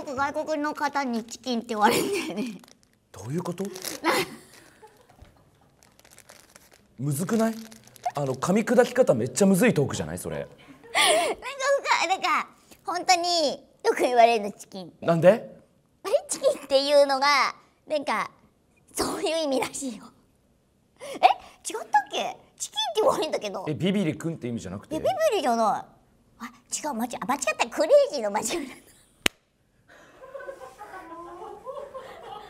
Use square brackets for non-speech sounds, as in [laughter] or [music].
よく外国の方にチキンって言われるんだよねどういうこと [laughs] むずくないあの噛み砕き方めっちゃむずいトークじゃないそれなんかなんか本当によく言われるのチキンなんでチキンっていうのがなんかそういう意味らしいよ [laughs] え違ったっけチキンって言われるんだけどえビビリ君って意味じゃなくていやビビリじゃないあ違う間違間違ったクレイジーの間違い